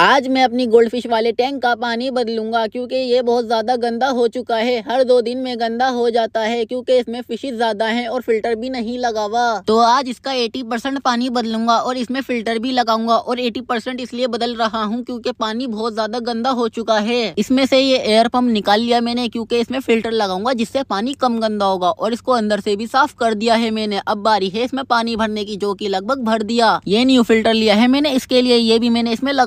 आज मैं अपनी गोल्डफिश वाले टैंक का पानी बदलूंगा क्योंकि ये बहुत ज़्यादा गंदा हो चुका है हर दो दिन में गंदा हो जाता है क्योंकि इसमें फिशेज ज़्यादा हैं और फिल्टर भी नहीं लगा हुआ तो आज इसका 80 परसेंट पानी बदलूंगा और इसमें फिल्टर भी लगाऊंगा और 80 परसेंट इसलिए बदल रहा हूँ क्योंकि पानी बहुत ज़्यादा गंदा हो चुका है इसमें से ये एयर पम्प निकाल लिया मैंने क्यूँकी इसमें फिल्टर लगाऊंगा जिससे पानी कम गंदा होगा और इसको अंदर से भी साफ कर दिया है मैंने अब बारी है इसमें पानी भरने की जो की लगभग भर दिया ये न्यू फिल्टर लिया है मैंने इसके लिए ये भी मैंने इसमें